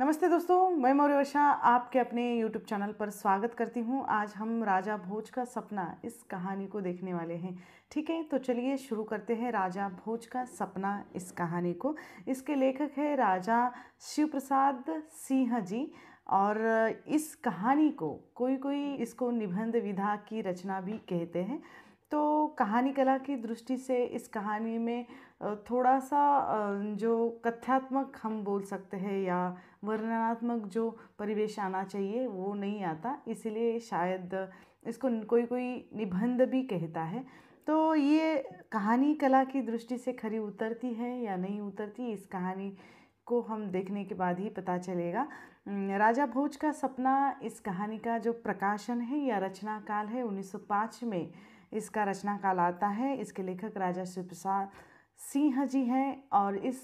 नमस्ते दोस्तों मैं मौर्य वर्षा आपके अपने यूट्यूब चैनल पर स्वागत करती हूँ आज हम राजा भोज का सपना इस कहानी को देखने वाले हैं ठीक है तो चलिए शुरू करते हैं राजा भोज का सपना इस कहानी को इसके लेखक है राजा शिव प्रसाद सिंह जी और इस कहानी को कोई कोई इसको निबंध विधा की रचना भी कहते हैं तो कहानी कला की दृष्टि से इस कहानी में थोड़ा सा जो कथ्यात्मक हम बोल सकते हैं या वर्णनात्मक जो परिवेश आना चाहिए वो नहीं आता इसलिए शायद इसको कोई कोई निबंध भी कहता है तो ये कहानी कला की दृष्टि से खरी उतरती है या नहीं उतरती इस कहानी को हम देखने के बाद ही पता चलेगा राजा भोज का सपना इस कहानी का जो प्रकाशन है या रचना काल है 1905 में इसका रचना काल आता है इसके लेखक राजा शिव प्रसाद सिंह जी हैं और इस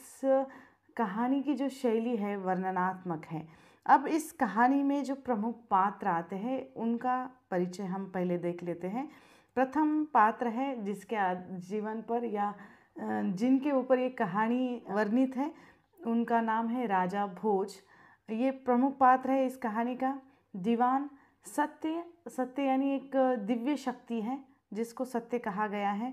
कहानी की जो शैली है वर्णनात्मक है अब इस कहानी में जो प्रमुख पात्र आते हैं उनका परिचय हम पहले देख लेते हैं प्रथम पात्र है जिसके जीवन पर या जिनके ऊपर ये कहानी वर्णित है उनका नाम है राजा भोज ये प्रमुख पात्र है इस कहानी का दीवान सत्य सत्य यानी एक दिव्य शक्ति है जिसको सत्य कहा गया है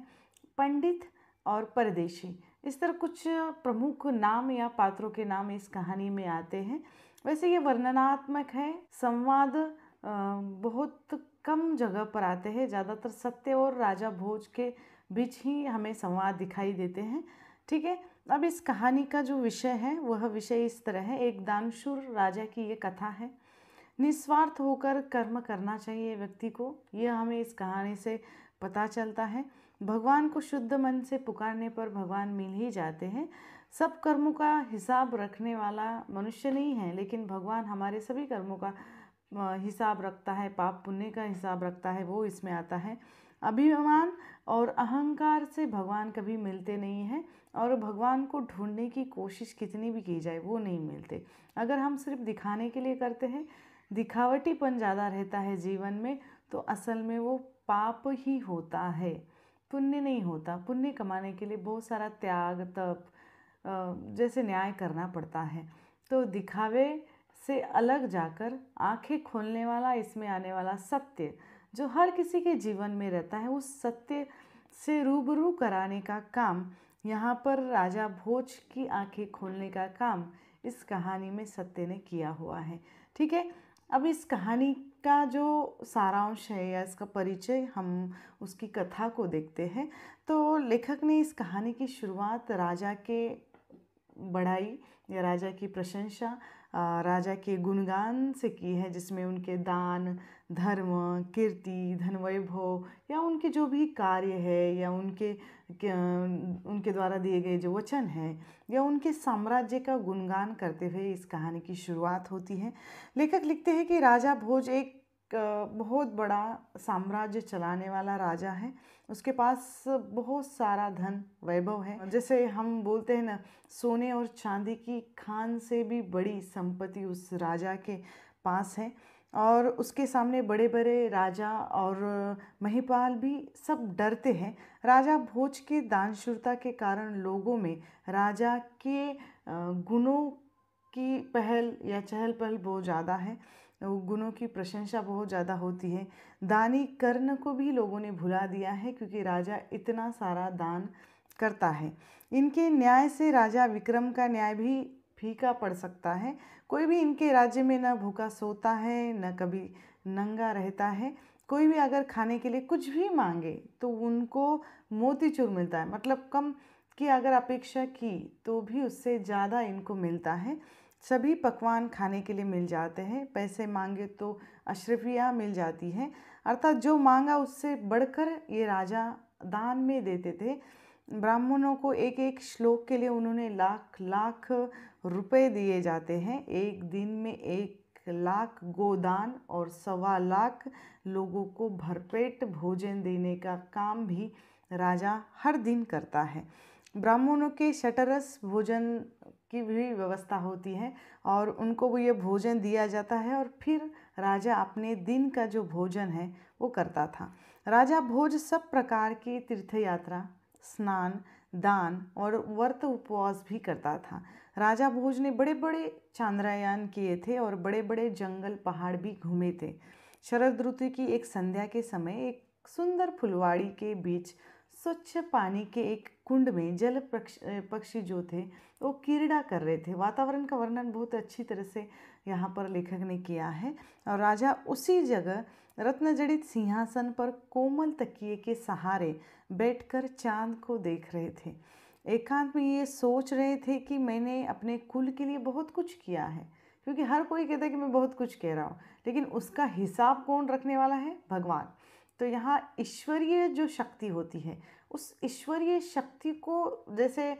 पंडित और परदेशी इस तरह कुछ प्रमुख नाम या पात्रों के नाम इस कहानी में आते हैं वैसे ये वर्णनात्मक है संवाद बहुत कम जगह पर आते हैं ज़्यादातर सत्य और राजा भोज के बीच ही हमें संवाद दिखाई देते हैं ठीक है अब इस कहानी का जो विषय है वह विषय इस तरह है एक दानशूर राजा की ये कथा है निस्वार्थ होकर कर्म करना चाहिए व्यक्ति को यह हमें इस कहानी से पता चलता है भगवान को शुद्ध मन से पुकारने पर भगवान मिल ही जाते हैं सब कर्मों का हिसाब रखने वाला मनुष्य नहीं है लेकिन भगवान हमारे सभी कर्मों का हिसाब रखता है पाप पुण्य का हिसाब रखता है वो इसमें आता है अभिमान और अहंकार से भगवान कभी मिलते नहीं हैं और भगवान को ढूंढने की कोशिश कितनी भी की जाए वो नहीं मिलते अगर हम सिर्फ दिखाने के लिए करते हैं दिखावटीपन ज़्यादा रहता है जीवन में तो असल में वो पाप ही होता है पुण्य नहीं होता पुण्य कमाने के लिए बहुत सारा त्याग तप जैसे न्याय करना पड़ता है तो दिखावे से अलग जाकर आंखें खोलने वाला इसमें आने वाला सत्य जो हर किसी के जीवन में रहता है उस सत्य से रूबरू कराने का काम यहाँ पर राजा भोज की आंखें खोलने का काम इस कहानी में सत्य ने किया हुआ है ठीक है अब इस कहानी का जो सारांश है या इसका परिचय हम उसकी कथा को देखते हैं तो लेखक ने इस कहानी की शुरुआत राजा के बढ़ाई या राजा की प्रशंसा राजा के गुणगान से की है जिसमें उनके दान धर्म कीर्ति धन वैभव या उनके जो भी कार्य है या उनके उनके द्वारा दिए गए जो वचन हैं या उनके साम्राज्य का गुणगान करते हुए इस कहानी की शुरुआत होती है लेखक लिखते हैं कि राजा भोज एक बहुत बड़ा साम्राज्य चलाने वाला राजा है उसके पास बहुत सारा धन वैभव है जैसे हम बोलते हैं ना सोने और चांदी की खान से भी बड़ी संपत्ति उस राजा के पास है और उसके सामने बड़े बड़े राजा और महिपाल भी सब डरते हैं राजा भोज के दानशूरता के कारण लोगों में राजा के गुणों की पहल या चहल पहल बहुत ज़्यादा है गुणों की प्रशंसा बहुत ज़्यादा होती है दानी कर्ण को भी लोगों ने भुला दिया है क्योंकि राजा इतना सारा दान करता है इनके न्याय से राजा विक्रम का न्याय भी फीका पड़ सकता है कोई भी इनके राज्य में ना भूखा सोता है न कभी नंगा रहता है कोई भी अगर खाने के लिए कुछ भी मांगे तो उनको मोतीचूर मिलता है मतलब कम की अगर अपेक्षा की तो भी उससे ज़्यादा इनको मिलता है सभी पकवान खाने के लिए मिल जाते हैं पैसे मांगे तो अशरफिया मिल जाती है अर्थात जो मांगा उससे बढ़कर ये राजा दान में देते थे ब्राह्मणों को एक एक श्लोक के लिए उन्होंने लाख लाख रुपए दिए जाते हैं एक दिन में एक लाख गोदान और सवा लाख लोगों को भरपेट भोजन देने का काम भी राजा हर दिन करता है ब्राह्मणों के शटरस भोजन की भी व्यवस्था होती है और उनको ये भोजन दिया जाता है और फिर राजा अपने दिन का जो भोजन है वो करता था राजा भोज सब प्रकार की तीर्थ यात्रा स्नान दान और व्रत उपवास भी करता था राजा भोज ने बड़े बड़े चांद्रयान किए थे और बड़े बड़े जंगल पहाड़ भी घूमे थे शरद ऋतु की एक संध्या के समय एक सुंदर फुलवाड़ी के बीच स्वच्छ पानी के एक कुंड में जल पक्षी जो थे वो क्रीड़ा कर रहे थे वातावरण का वर्णन बहुत अच्छी तरह से यहाँ पर लेखक ने किया है और राजा उसी जगह रत्नजड़ित सिंहासन पर कोमल तकिए के सहारे बैठकर चांद को देख रहे थे एकांत में ये सोच रहे थे कि मैंने अपने कुल के लिए बहुत कुछ किया है क्योंकि हर कोई कहता है कि मैं बहुत कुछ कह रहा हूँ लेकिन उसका हिसाब कौन रखने वाला है भगवान तो यहाँ ईश्वरीय जो शक्ति होती है उस ईश्वरीय शक्ति को जैसे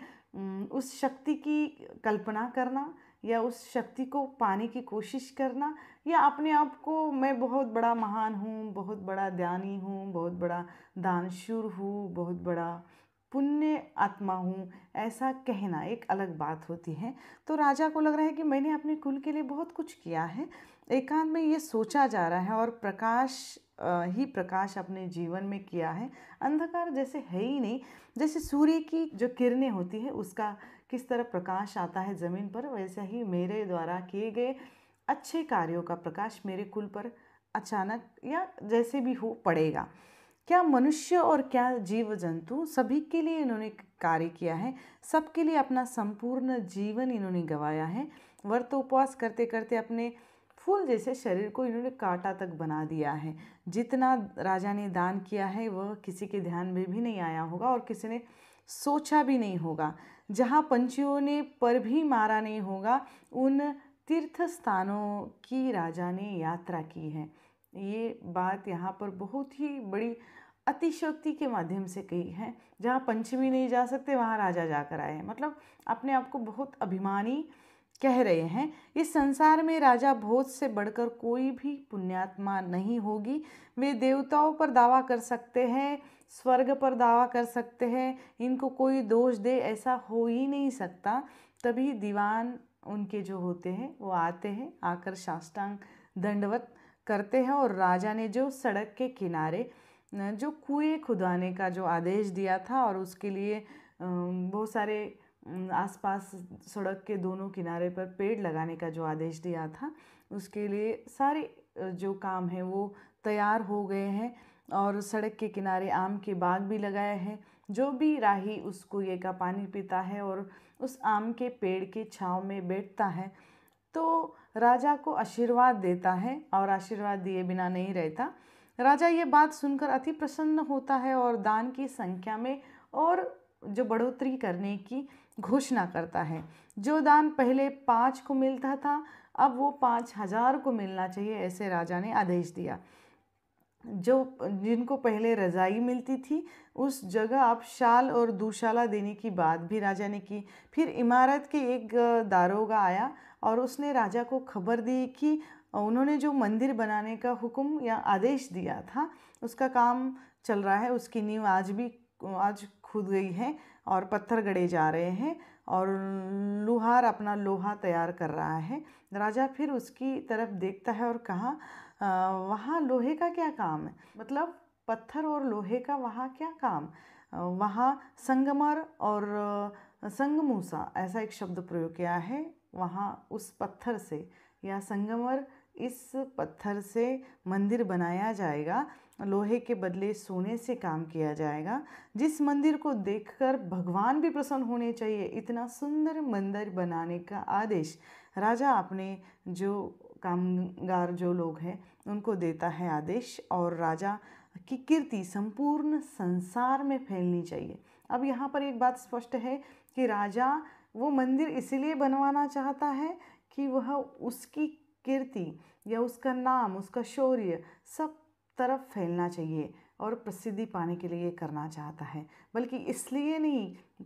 उस शक्ति की कल्पना करना या उस शक्ति को पाने की कोशिश करना या अपने आप को मैं बहुत बड़ा महान हूँ बहुत बड़ा ज्ञानी हूँ बहुत बड़ा दानशूर हूँ बहुत बड़ा पुण्य आत्मा हूँ ऐसा कहना एक अलग बात होती है तो राजा को लग रहा है कि मैंने अपने कुल के लिए बहुत कुछ किया है एकांत में ये सोचा जा रहा है और प्रकाश ही प्रकाश अपने जीवन में किया है अंधकार जैसे है ही नहीं जैसे सूर्य की जो किरणें होती है उसका किस तरह प्रकाश आता है ज़मीन पर वैसे ही मेरे द्वारा किए गए अच्छे कार्यों का प्रकाश मेरे कुल पर अचानक या जैसे भी हो पड़ेगा क्या मनुष्य और क्या जीव जंतु सभी के लिए इन्होंने कार्य किया है सबके लिए अपना संपूर्ण जीवन इन्होंने गवाया है व्रत उपवास करते करते अपने फूल जैसे शरीर को इन्होंने कांटा तक बना दिया है जितना राजा ने दान किया है वह किसी के ध्यान में भी नहीं आया होगा और किसी ने सोचा भी नहीं होगा जहाँ पंछियों ने पर भी मारा नहीं होगा उन तीर्थ स्थानों की राजा ने यात्रा की है ये बात यहाँ पर बहुत ही बड़ी अतिशक्ति के माध्यम से कही है जहाँ पंछी भी नहीं जा सकते वहाँ राजा जाकर आए मतलब अपने आप को बहुत अभिमानी कह रहे हैं इस संसार में राजा भोज से बढ़कर कोई भी पुण्यात्मा नहीं होगी वे देवताओं पर दावा कर सकते हैं स्वर्ग पर दावा कर सकते हैं इनको कोई दोष दे ऐसा हो ही नहीं सकता तभी दीवान उनके जो होते हैं वो आते हैं आकर साष्टांग दंडवत करते हैं और राजा ने जो सड़क के किनारे जो कुएं खुदाने का जो आदेश दिया था और उसके लिए बहुत सारे आसपास सड़क के दोनों किनारे पर पेड़ लगाने का जो आदेश दिया था उसके लिए सारे जो काम हैं वो तैयार हो गए हैं और सड़क के किनारे आम के बाग भी लगाए हैं जो भी राही उस कुएँ का पानी पीता है और उस आम के पेड़ के छाँव में बैठता है तो राजा को आशीर्वाद देता है और आशीर्वाद दिए बिना नहीं रहता राजा ये बात सुनकर अति प्रसन्न होता है और दान की संख्या में और जो बढ़ोतरी करने की घोषणा करता है जो दान पहले पाँच को मिलता था अब वो पाँच हजार को मिलना चाहिए ऐसे राजा ने आदेश दिया जो जिनको पहले रज़ाई मिलती थी उस जगह आप शाल और दूशाला देने की बात भी राजा ने की फिर इमारत के एक दारोगा आया और उसने राजा को खबर दी कि उन्होंने जो मंदिर बनाने का हुक्म या आदेश दिया था उसका काम चल रहा है उसकी नींव आज भी आज खुद गई है और पत्थर गड़े जा रहे हैं और लोहार अपना लोहा तैयार कर रहा है राजा फिर उसकी तरफ देखता है और कहा वहाँ लोहे का क्या काम है मतलब पत्थर और लोहे का वहाँ क्या काम वहाँ संगमर और संगमूसा ऐसा एक शब्द प्रयोग किया है वहाँ उस पत्थर से या संगमर इस पत्थर से मंदिर बनाया जाएगा लोहे के बदले सोने से काम किया जाएगा जिस मंदिर को देखकर भगवान भी प्रसन्न होने चाहिए इतना सुंदर मंदिर बनाने का आदेश राजा अपने जो कामगार जो लोग हैं उनको देता है आदेश और राजा की कीर्ति संपूर्ण संसार में फैलनी चाहिए अब यहाँ पर एक बात स्पष्ट है कि राजा वो मंदिर इसलिए बनवाना चाहता है कि वह उसकी कीर्ति या उसका नाम उसका शौर्य सब तरफ फैलना चाहिए और प्रसिद्धि पाने के लिए करना चाहता है बल्कि इसलिए नहीं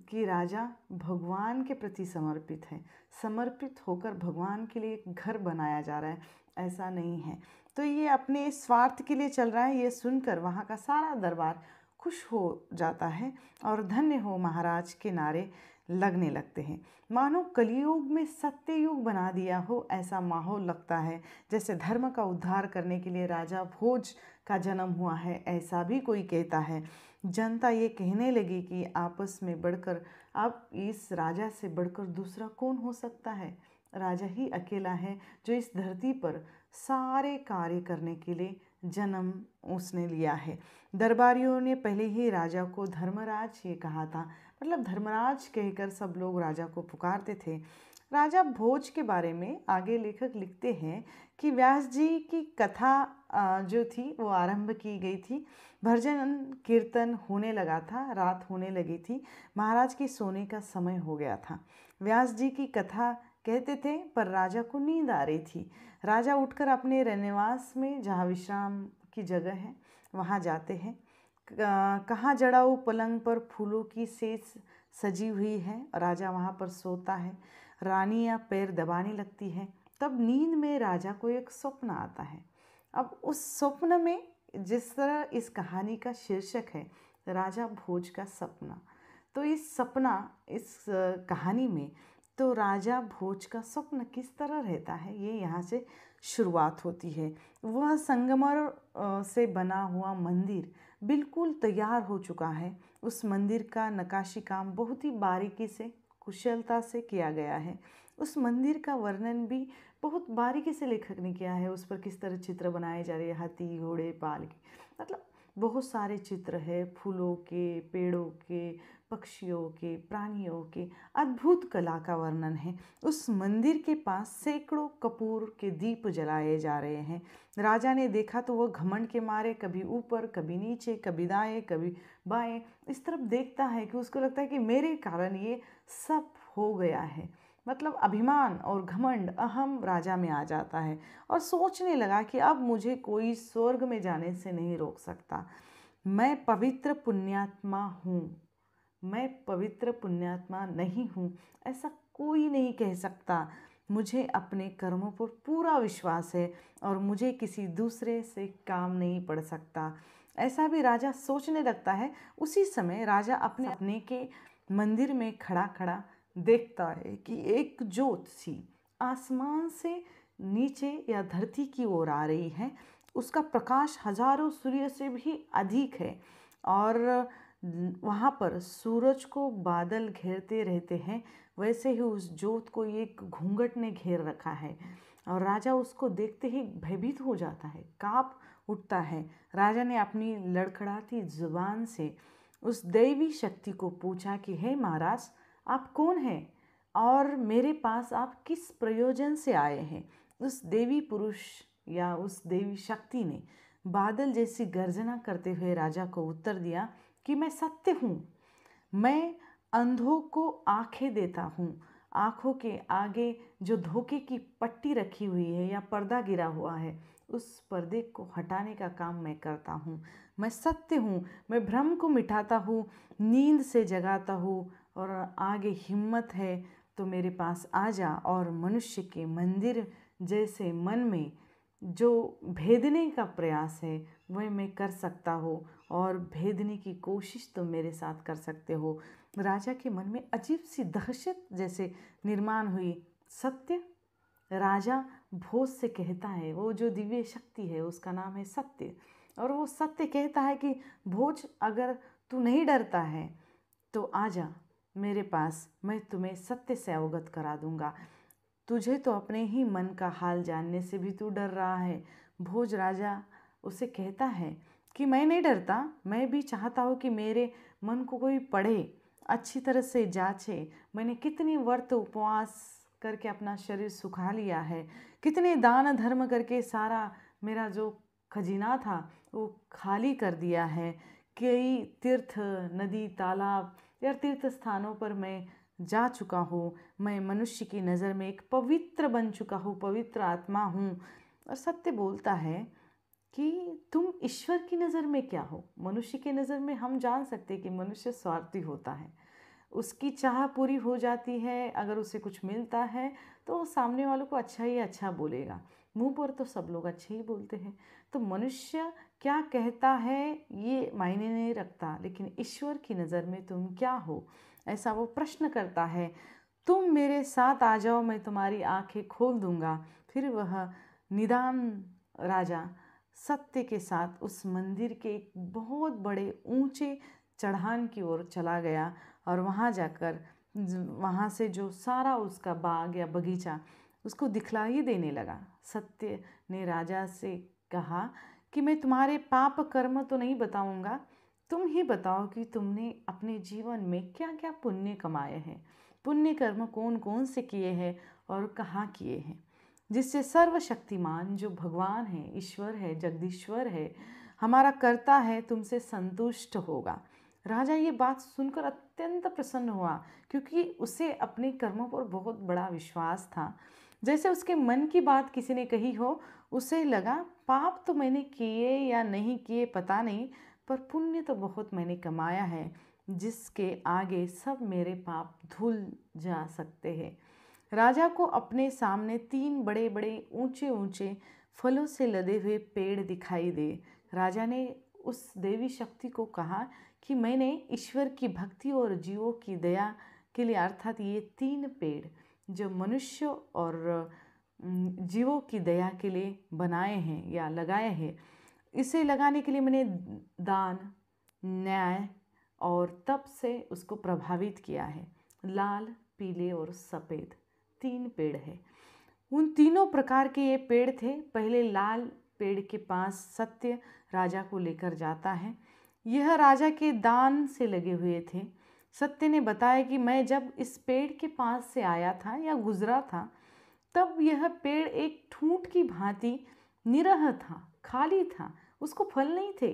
कि राजा भगवान के प्रति समर्पित है समर्पित होकर भगवान के लिए घर बनाया जा रहा है ऐसा नहीं है तो ये अपने स्वार्थ के लिए चल रहा है ये सुनकर वहाँ का सारा दरबार खुश हो जाता है और धन्य हो महाराज के नारे लगने लगते हैं मानो कलयुग में सत्य युग बना दिया हो ऐसा माहौल लगता है जैसे धर्म का उद्धार करने के लिए राजा भोज का जन्म हुआ है ऐसा भी कोई कहता है जनता ये कहने लगी कि आपस में बढ़कर आप इस राजा से बढ़कर दूसरा कौन हो सकता है राजा ही अकेला है जो इस धरती पर सारे कार्य करने के लिए जन्म उसने लिया है दरबारियों ने पहले ही राजा को धर्मराज ये कहा था मतलब धर्मराज कहकर सब लोग राजा को पुकारते थे राजा भोज के बारे में आगे लेखक लिखते हैं कि व्यास जी की कथा जो थी वो आरंभ की गई थी भजन कीर्तन होने लगा था रात होने लगी थी महाराज के सोने का समय हो गया था व्यास जी की कथा कहते थे पर राजा को नींद आ रही थी राजा उठकर अपने रहनिवास में जहाँ विश्राम की जगह है वहाँ जाते हैं कहाँ जड़ाऊ पलंग पर फूलों की सेज सजी हुई है राजा वहाँ पर सोता है रानी या पैर दबाने लगती है तब नींद में राजा को एक स्वप्न आता है अब उस स्वप्न में जिस तरह इस कहानी का शीर्षक है राजा भोज का सपना तो इस सपना इस कहानी में तो राजा भोज का स्वप्न किस तरह रहता है ये यहाँ से शुरुआत होती है वह संगमर से बना हुआ मंदिर बिल्कुल तैयार हो चुका है उस मंदिर का नकाशी काम बहुत ही बारीकी से कुशलता से किया गया है उस मंदिर का वर्णन भी बहुत बारीकी से लेखक ने किया है उस पर किस तरह चित्र बनाए जा रहे हैं हाथी घोड़े पाल के मतलब बहुत सारे चित्र है फूलों के पेड़ों के पक्षियों के प्राणियों के अद्भुत कला का वर्णन है उस मंदिर के पास सैकड़ों कपूर के दीप जलाए जा रहे हैं राजा ने देखा तो वह घमंड के मारे कभी ऊपर कभी नीचे कभी दाएं कभी बाएं इस तरफ देखता है कि उसको लगता है कि मेरे कारण ये सब हो गया है मतलब अभिमान और घमंड अहम राजा में आ जाता है और सोचने लगा कि अब मुझे कोई स्वर्ग में जाने से नहीं रोक सकता मैं पवित्र पुण्यात्मा हूँ मैं पवित्र पुण्यात्मा नहीं हूँ ऐसा कोई नहीं कह सकता मुझे अपने कर्मों पर पूरा विश्वास है और मुझे किसी दूसरे से काम नहीं पड़ सकता ऐसा भी राजा सोचने लगता है उसी समय राजा अपने अपने के मंदिर में खड़ा खड़ा देखता है कि एक जोत सी आसमान से नीचे या धरती की ओर आ रही है उसका प्रकाश हजारों सूर्य से भी अधिक है और वहाँ पर सूरज को बादल घेरते रहते हैं वैसे ही उस जोत को एक घूंघट ने घेर रखा है और राजा उसको देखते ही भयभीत हो जाता है काँप उठता है राजा ने अपनी लड़खड़ाती जुबान से उस दैवी शक्ति को पूछा कि हे महाराज आप कौन हैं और मेरे पास आप किस प्रयोजन से आए हैं उस देवी पुरुष या उस देवी शक्ति ने बादल जैसी गर्जना करते हुए राजा को उत्तर दिया कि मैं सत्य हूँ मैं अंधों को आंखें देता हूँ आँखों के आगे जो धोखे की पट्टी रखी हुई है या पर्दा गिरा हुआ है उस पर्दे को हटाने का काम मैं करता हूँ मैं सत्य हूँ मैं भ्रम को मिटाता हूँ नींद से जगाता हूँ और आगे हिम्मत है तो मेरे पास आ जा और मनुष्य के मंदिर जैसे मन में जो भेदने का प्रयास है वह मैं कर सकता हो और भेदने की कोशिश तो मेरे साथ कर सकते हो राजा के मन में अजीब सी दहशत जैसे निर्माण हुई सत्य राजा भोज से कहता है वो जो दिव्य शक्ति है उसका नाम है सत्य और वो सत्य कहता है कि भोज अगर तू नहीं डरता है तो आ जा मेरे पास मैं तुम्हें सत्य से अवगत करा दूंगा तुझे तो अपने ही मन का हाल जानने से भी तू डर रहा है भोज राजा उसे कहता है कि मैं नहीं डरता मैं भी चाहता हूँ कि मेरे मन को कोई पढ़े अच्छी तरह से जाँचे मैंने कितनी वर्त उपवास करके अपना शरीर सुखा लिया है कितने दान धर्म करके सारा मेरा जो खजीना था वो खाली कर दिया है कई तीर्थ नदी तालाब या तीर्थ स्थानों पर मैं जा चुका हूँ मैं मनुष्य की नज़र में एक पवित्र बन चुका हूँ पवित्र आत्मा हूँ और सत्य बोलता है कि तुम ईश्वर की नज़र में क्या हो मनुष्य की नज़र में हम जान सकते कि मनुष्य स्वार्थी होता है उसकी चाह पूरी हो जाती है अगर उसे कुछ मिलता है तो सामने वालों को अच्छा ही अच्छा बोलेगा मुंह पर तो सब लोग अच्छे ही बोलते हैं तो मनुष्य क्या कहता है ये मायने नहीं रखता लेकिन ईश्वर की नज़र में तुम क्या हो ऐसा वो प्रश्न करता है तुम मेरे साथ आ जाओ मैं तुम्हारी आंखें खोल दूंगा फिर वह निदान राजा सत्य के साथ उस मंदिर के एक बहुत बड़े ऊंचे चढ़ान की ओर चला गया और वहाँ जाकर वहाँ से जो सारा उसका बाग या बगीचा उसको दिखलाई देने लगा सत्य ने राजा से कहा कि मैं तुम्हारे पाप कर्म तो नहीं बताऊंगा तुम ही बताओ कि तुमने अपने जीवन में क्या क्या पुण्य कमाए हैं पुण्य कर्म कौन कौन से किए हैं और कहाँ किए हैं जिससे सर्वशक्तिमान जो भगवान है ईश्वर है जगदीश्वर है हमारा करता है तुमसे संतुष्ट होगा राजा ये बात सुनकर अत्यंत प्रसन्न हुआ क्योंकि उसे अपने कर्मों पर बहुत बड़ा विश्वास था जैसे उसके मन की बात किसी ने कही हो उसे लगा पाप तो मैंने किए या नहीं किए पता नहीं पर पुण्य तो बहुत मैंने कमाया है जिसके आगे सब मेरे पाप धुल जा सकते हैं राजा को अपने सामने तीन बड़े बड़े ऊंचे ऊंचे फलों से लदे हुए पेड़ दिखाई दे राजा ने उस देवी शक्ति को कहा कि मैंने ईश्वर की भक्ति और जीवों की दया के लिए अर्थात ये तीन पेड़ जो मनुष्य और जीवों की दया के लिए बनाए हैं या लगाए हैं इसे लगाने के लिए मैंने दान न्याय और तप से उसको प्रभावित किया है लाल पीले और सफ़ेद तीन पेड़ है उन तीनों प्रकार के ये पेड़ थे पहले लाल पेड़ के पास सत्य राजा को लेकर जाता है यह राजा के दान से लगे हुए थे सत्य ने बताया कि मैं जब इस पेड़ के पास से आया था या गुज़रा था तब यह पेड़ एक ठूंठ की भांति निरह था खाली था उसको फल नहीं थे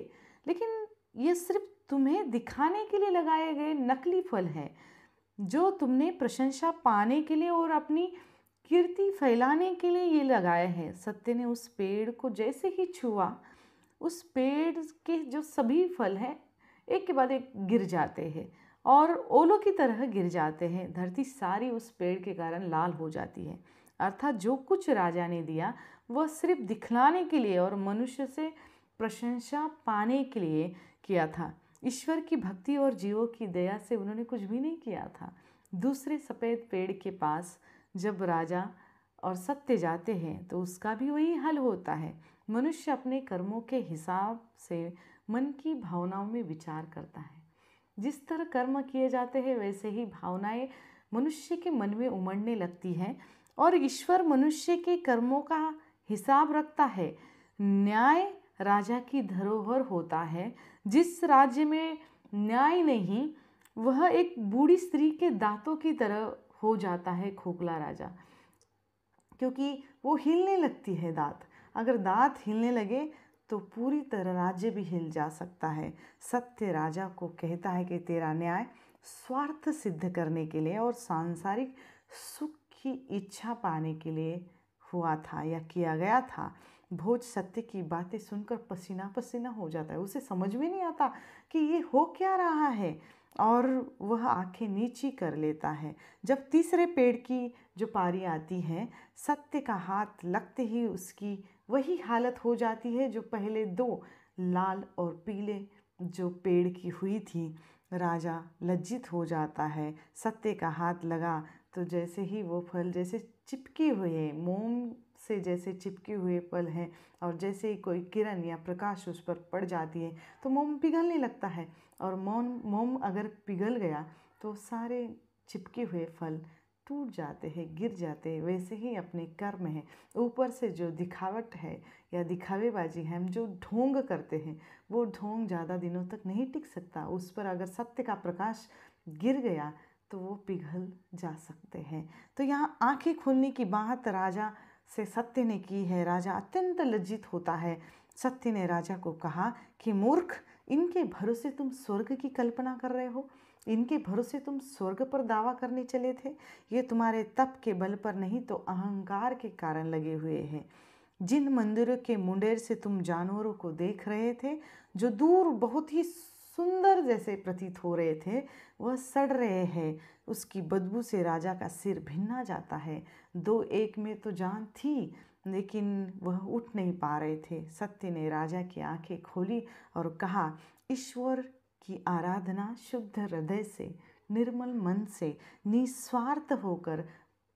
लेकिन ये सिर्फ तुम्हें दिखाने के लिए लगाए गए नकली फल है जो तुमने प्रशंसा पाने के लिए और अपनी कीर्ति फैलाने के लिए ये लगाए हैं सत्य ने उस पेड़ को जैसे ही छुआ उस पेड़ के जो सभी फल हैं एक के बाद एक गिर जाते हैं और ओलों की तरह गिर जाते हैं धरती सारी उस पेड़ के कारण लाल हो जाती है अर्थात जो कुछ राजा ने दिया वह सिर्फ दिखलाने के लिए और मनुष्य से प्रशंसा पाने के लिए किया था ईश्वर की भक्ति और जीवों की दया से उन्होंने कुछ भी नहीं किया था दूसरे सफ़ेद पेड़ के पास जब राजा और सत्य जाते हैं तो उसका भी वही हल होता है मनुष्य अपने कर्मों के हिसाब से मन की भावनाओं में विचार करता है जिस तरह कर्म किए जाते हैं वैसे ही भावनाएं मनुष्य के मन में उमड़ने लगती हैं और ईश्वर मनुष्य के कर्मों का हिसाब रखता है न्याय राजा की धरोहर होता है जिस राज्य में न्याय नहीं वह एक बूढ़ी स्त्री के दांतों की तरह हो जाता है खोखला राजा क्योंकि वो हिलने लगती है दांत अगर दांत हिलने लगे तो पूरी तरह राज्य भी हिल जा सकता है सत्य राजा को कहता है कि तेरा न्याय स्वार्थ सिद्ध करने के लिए और सांसारिक सुख की इच्छा पाने के लिए हुआ था या किया गया था भोज सत्य की बातें सुनकर पसीना पसीना हो जाता है उसे समझ में नहीं आता कि ये हो क्या रहा है और वह आंखें नीची कर लेता है जब तीसरे पेड़ की जो पारी आती है सत्य का हाथ लगते ही उसकी वही हालत हो जाती है जो पहले दो लाल और पीले जो पेड़ की हुई थी राजा लज्जित हो जाता है सत्य का हाथ लगा तो जैसे ही वो फल जैसे चिपके हुए मोम से जैसे चिपके हुए फल हैं और जैसे ही कोई किरण या प्रकाश उस पर पड़ जाती है तो मोम पिघलने लगता है और मोम मोम अगर पिघल गया तो सारे चिपके हुए फल टूट जाते हैं गिर जाते हैं वैसे ही अपने कर्म हैं ऊपर से जो दिखावट है या दिखावेबाजी है हम जो ढोंग करते हैं वो ढोंग ज़्यादा दिनों तक नहीं टिक सकता उस पर अगर सत्य का प्रकाश गिर गया तो वो पिघल जा सकते हैं तो यहाँ आंखें खोलने की बात राजा से सत्य ने की है राजा अत्यंत लज्जित होता है सत्य ने राजा को कहा कि मूर्ख इनके भरोसे तुम स्वर्ग की कल्पना कर रहे हो इनके भरोसे तुम स्वर्ग पर दावा करने चले थे ये तुम्हारे तप के बल पर नहीं तो अहंकार के कारण लगे हुए हैं जिन मंदिरों के मुंडेर से तुम जानवरों को देख रहे थे जो दूर बहुत ही सुंदर जैसे प्रतीत हो रहे थे वह सड़ रहे हैं उसकी बदबू से राजा का सिर भिन्ना जाता है दो एक में तो जान थी लेकिन वह उठ नहीं पा रहे थे सत्य ने राजा की आंखें खोली और कहा ईश्वर की आराधना शुद्ध हृदय से निर्मल मन से निस्वार्थ होकर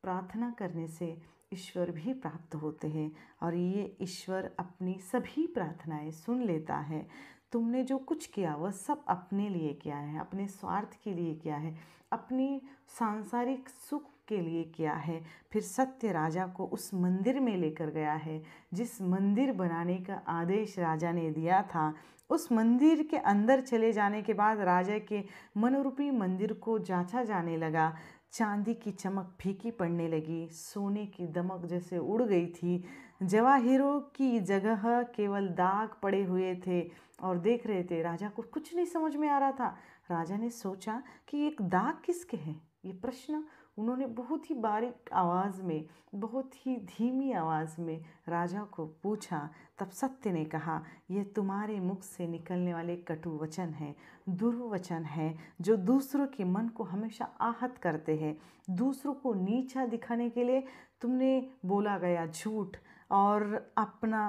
प्रार्थना करने से ईश्वर भी प्राप्त होते हैं और ये ईश्वर अपनी सभी प्रार्थनाएं सुन लेता है तुमने जो कुछ किया वह सब अपने लिए किया है अपने स्वार्थ के लिए किया है अपनी सांसारिक सुख के लिए किया है फिर सत्य राजा को उस मंदिर में लेकर गया है जिस मंदिर बनाने का आदेश राजा ने दिया था उस मंदिर के अंदर चले जाने के बाद राजा के मनोरूपी मंदिर को जांचा जाने लगा चांदी की चमक फीकी पड़ने लगी सोने की दमक जैसे उड़ गई थी जवाहिरों की जगह केवल दाग पड़े हुए थे और देख रहे थे राजा को कुछ नहीं समझ में आ रहा था राजा ने सोचा कि एक दाग किसके हैं ये प्रश्न उन्होंने बहुत ही बारीक आवाज़ में बहुत ही धीमी आवाज़ में राजा को पूछा तब सत्य ने कहा यह तुम्हारे मुख से निकलने वाले कटु वचन है दुर्वचन है जो दूसरों के मन को हमेशा आहत करते हैं दूसरों को नीचा दिखाने के लिए तुमने बोला गया झूठ और अपना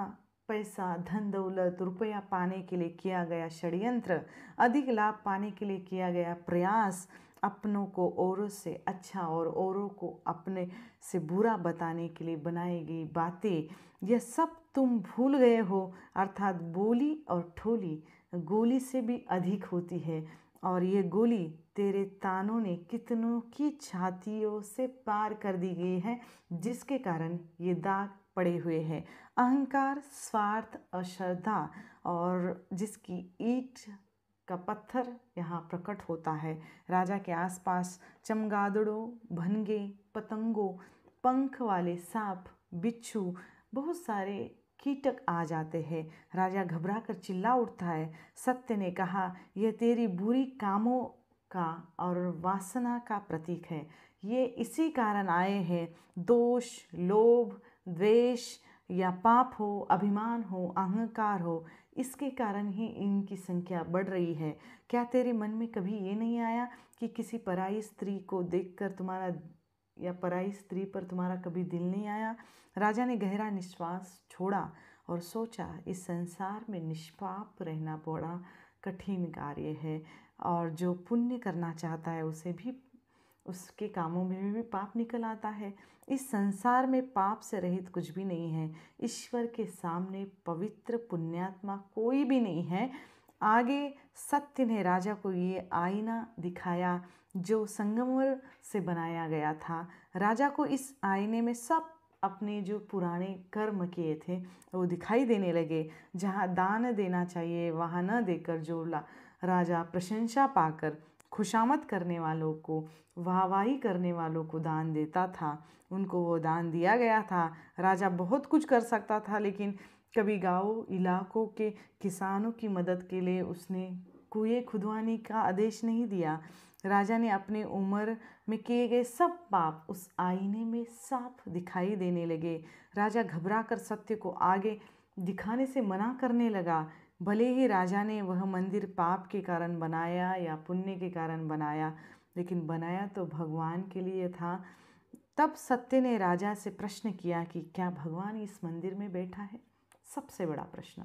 पैसा धन दौलत रुपया पाने के लिए किया गया षड्यंत्र अधिक लाभ पाने के लिए किया गया प्रयास अपनों को औरों से अच्छा और औरों को अपने से बुरा बताने के लिए बनाई गई बातें यह सब तुम भूल गए हो अर्थात बोली और ठोली गोली से भी अधिक होती है और ये गोली तेरे तानों ने कितनों की छातियों से पार कर दी गई है जिसके कारण ये दाग पड़े हुए हैं अहंकार स्वार्थ अश्रद्धा और जिसकी ईट का पत्थर यहाँ प्रकट होता है राजा के आसपास चमगादड़ों भनगे पतंगों पंख वाले सांप बिच्छू बहुत सारे कीटक आ जाते हैं राजा घबरा कर चिल्ला उठता है सत्य ने कहा यह तेरी बुरी कामों का और वासना का प्रतीक है ये इसी कारण आए हैं दोष लोभ द्वेष या पाप हो अभिमान हो अहंकार हो इसके कारण ही इनकी संख्या बढ़ रही है क्या तेरे मन में कभी ये नहीं आया कि किसी पराई स्त्री को देखकर तुम्हारा या पराई स्त्री पर तुम्हारा कभी दिल नहीं आया राजा ने गहरा निश्वास छोड़ा और सोचा इस संसार में निष्पाप रहना बड़ा कठिन कार्य है और जो पुण्य करना चाहता है उसे भी उसके कामों में भी पाप निकल आता है इस संसार में पाप से रहित कुछ भी नहीं है ईश्वर के सामने पवित्र पुण्यात्मा कोई भी नहीं है आगे सत्य ने राजा को ये आईना दिखाया जो संगमर से बनाया गया था राजा को इस आईने में सब अपने जो पुराने कर्म किए थे वो दिखाई देने लगे जहाँ दान देना चाहिए वहाँ न देकर जो राजा प्रशंसा पाकर खुशामद करने वालों को वाहवाही करने वालों को दान देता था उनको वो दान दिया गया था राजा बहुत कुछ कर सकता था लेकिन कभी गाँव इलाकों के किसानों की मदद के लिए उसने कुएँ खुदवाने का आदेश नहीं दिया राजा ने अपने उम्र में किए गए सब पाप उस आईने में साफ दिखाई देने लगे राजा घबरा कर सत्य को आगे दिखाने से मना करने लगा भले ही राजा ने वह मंदिर पाप के कारण बनाया या पुण्य के कारण बनाया लेकिन बनाया तो भगवान के लिए था तब सत्य ने राजा से प्रश्न किया कि क्या भगवान इस मंदिर में बैठा है सबसे बड़ा प्रश्न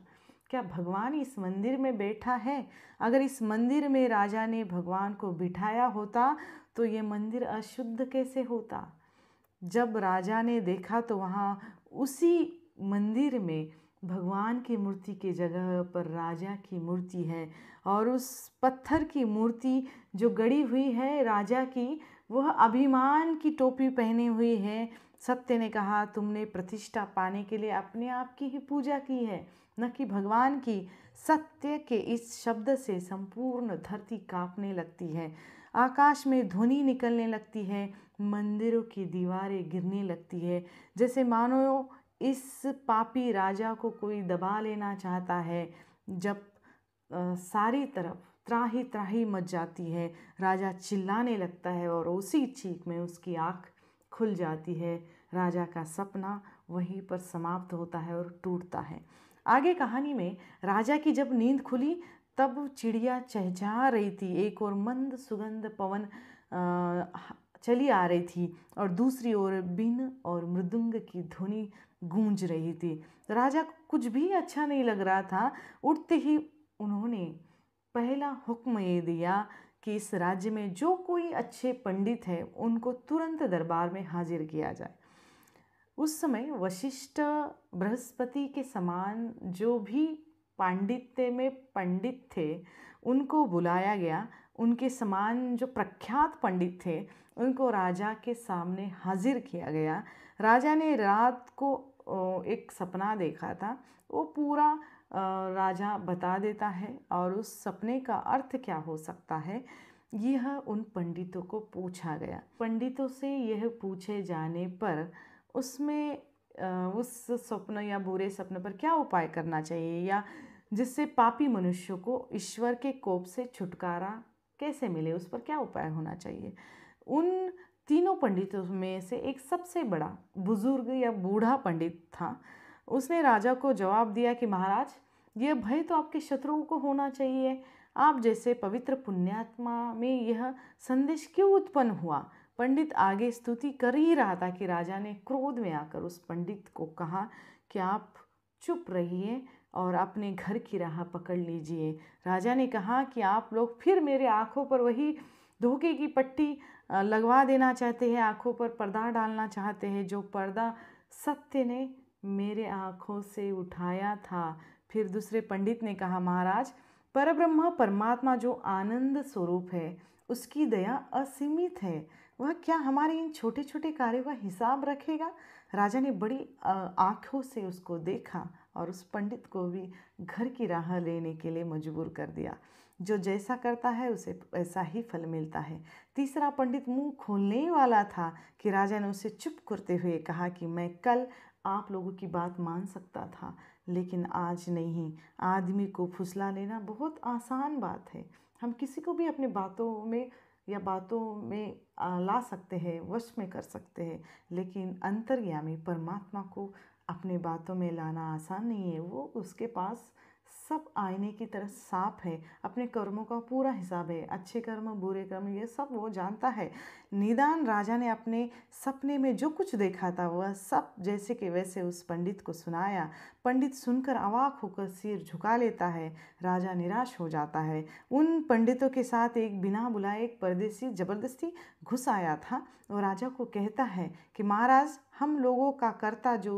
क्या भगवान इस मंदिर में बैठा है अगर इस मंदिर में राजा ने भगवान को बिठाया होता तो ये मंदिर अशुद्ध कैसे होता जब राजा ने देखा तो वहाँ उसी मंदिर में भगवान की मूर्ति के जगह पर राजा की मूर्ति है और उस पत्थर की मूर्ति जो गड़ी हुई है राजा की वह अभिमान की टोपी पहने हुई है सत्य ने कहा तुमने प्रतिष्ठा पाने के लिए अपने आप की ही पूजा की है न कि भगवान की सत्य के इस शब्द से संपूर्ण धरती कांपने लगती है आकाश में ध्वनि निकलने लगती है मंदिरों की दीवारें गिरने लगती है जैसे मानो इस पापी राजा को कोई दबा लेना चाहता है जब आ, सारी तरफ त्राही त्राही मच जाती है राजा चिल्लाने लगता है और उसी चीख में उसकी आँख खुल जाती है राजा का सपना वहीं पर समाप्त होता है और टूटता है आगे कहानी में राजा की जब नींद खुली तब चिड़िया चहचहा रही थी एक और मंद सुगंध पवन चली आ रही थी और दूसरी ओर बिन और मृदुंग की ध्वनि गूंज रही थी राजा को कुछ भी अच्छा नहीं लग रहा था उठते ही उन्होंने पहला हुक्म ये दिया कि इस राज्य में जो कोई अच्छे पंडित है उनको तुरंत दरबार में हाजिर किया जाए उस समय वशिष्ठ बृहस्पति के समान जो भी पांडित्य में पंडित थे उनको बुलाया गया उनके समान जो प्रख्यात पंडित थे उनको राजा के सामने हाजिर किया गया राजा ने रात को एक सपना देखा था वो पूरा राजा बता देता है और उस सपने का अर्थ क्या हो सकता है यह उन पंडितों को पूछा गया पंडितों से यह पूछे जाने पर उसमें उस स्वप्न या बुरे स्वप्न पर क्या उपाय करना चाहिए या जिससे पापी मनुष्य को ईश्वर के कोप से छुटकारा कैसे मिले उस पर क्या उपाय होना चाहिए उन तीनों पंडितों में से एक सबसे बड़ा बुजुर्ग या बूढ़ा पंडित था उसने राजा को जवाब दिया कि महाराज यह भय तो आपके शत्रुओं को होना चाहिए आप जैसे पवित्र पुण्यात्मा में यह संदेश क्यों उत्पन्न हुआ पंडित आगे स्तुति कर ही रहा था कि राजा ने क्रोध में आकर उस पंडित को कहा कि आप चुप रहिए और अपने घर की राह पकड़ लीजिए राजा ने कहा कि आप लोग फिर मेरे आँखों पर वही धोखे की पट्टी लगवा देना चाहते हैं आँखों पर पर्दा डालना चाहते हैं जो पर्दा सत्य ने मेरे आँखों से उठाया था फिर दूसरे पंडित ने कहा महाराज परब्रह्मा परमात्मा जो आनंद स्वरूप है उसकी दया असीमित है वह क्या हमारे इन छोटे छोटे कार्यों का हिसाब रखेगा राजा ने बड़ी आँखों से उसको देखा और उस पंडित को भी घर की राह लेने के लिए मजबूर कर दिया जो जैसा करता है उसे ऐसा ही फल मिलता है तीसरा पंडित मुंह खोलने वाला था कि राजा ने उसे चुप करते हुए कहा कि मैं कल आप लोगों की बात मान सकता था लेकिन आज नहीं आदमी को फुसला लेना बहुत आसान बात है हम किसी को भी अपनी बातों में या बातों में ला सकते हैं वश में कर सकते हैं लेकिन अंतर्यामी परमात्मा को अपनी बातों में लाना आसान नहीं है वो उसके पास सब आईने की तरह साफ है अपने कर्मों का पूरा हिसाब है अच्छे कर्म बुरे कर्म ये सब वो जानता है निदान राजा ने अपने सपने में जो कुछ देखा था वह सब जैसे कि वैसे उस पंडित को सुनाया पंडित सुनकर अवाक होकर सिर झुका लेता है राजा निराश हो जाता है उन पंडितों के साथ एक बिना बुलाए एक परदेसी ज़बरदस्ती घुस आया था और राजा को कहता है कि महाराज हम लोगों का कर्ता जो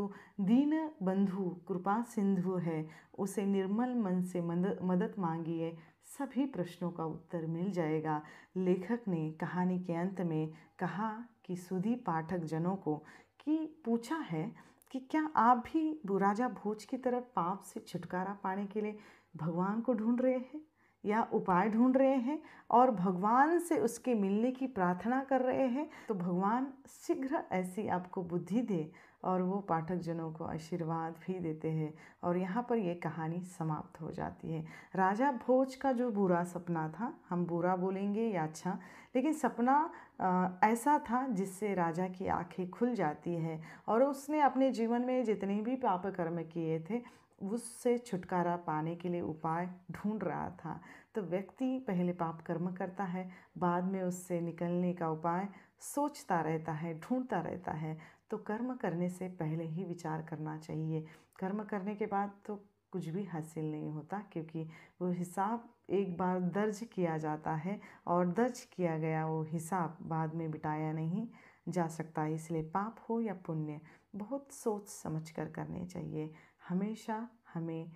दीन बंधु कृपा सिंधु है उसे निर्मल मन से मदद मदद मांगिए सभी प्रश्नों का उत्तर मिल जाएगा लेखक ने कहानी के अंत में कहा कि सुधी पाठक जनों को कि पूछा है कि क्या आप भी राजा भोज की तरह पाप से छुटकारा पाने के लिए भगवान को ढूंढ रहे हैं या उपाय ढूंढ रहे हैं और भगवान से उसके मिलने की प्रार्थना कर रहे हैं तो भगवान शीघ्र ऐसी आपको बुद्धि दे और वो पाठक जनों को आशीर्वाद भी देते हैं और यहाँ पर ये कहानी समाप्त हो जाती है राजा भोज का जो बुरा सपना था हम बुरा बोलेंगे या अच्छा लेकिन सपना आ, ऐसा था जिससे राजा की आंखें खुल जाती है और उसने अपने जीवन में जितने भी पाप कर्म किए थे उससे छुटकारा पाने के लिए उपाय ढूंढ रहा था तो व्यक्ति पहले पाप कर्म करता है बाद में उससे निकलने का उपाय सोचता रहता है ढूंढता रहता है तो कर्म करने से पहले ही विचार करना चाहिए कर्म करने के बाद तो कुछ भी हासिल नहीं होता क्योंकि वो हिसाब एक बार दर्ज किया जाता है और दर्ज किया गया वो हिसाब बाद में बिटाया नहीं जा सकता इसलिए पाप हो या पुण्य बहुत सोच समझ कर करने चाहिए हमेशा हमें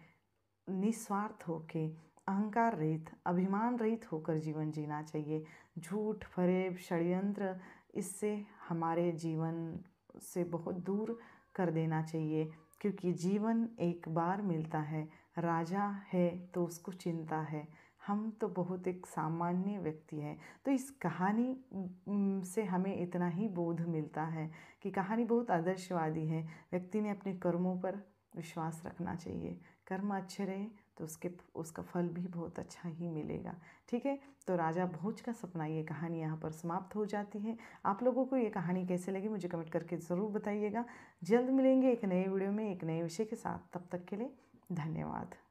निस्वार्थ होके अहंकार रहित अभिमान रहित होकर जीवन जीना चाहिए झूठ फरेब षड्यंत्र इससे हमारे जीवन से बहुत दूर कर देना चाहिए क्योंकि जीवन एक बार मिलता है राजा है तो उसको चिंता है हम तो बहुत एक सामान्य व्यक्ति हैं तो इस कहानी से हमें इतना ही बोध मिलता है कि कहानी बहुत आदर्शवादी है व्यक्ति ने अपने कर्मों पर विश्वास रखना चाहिए कर्म अच्छे रहे तो उसके उसका फल भी बहुत अच्छा ही मिलेगा ठीक है तो राजा भोज का सपना ये कहानी यहाँ पर समाप्त हो जाती है आप लोगों को ये कहानी कैसे लगी मुझे कमेंट करके ज़रूर बताइएगा जल्द मिलेंगे एक नए वीडियो में एक नए विषय के साथ तब तक के लिए धन्यवाद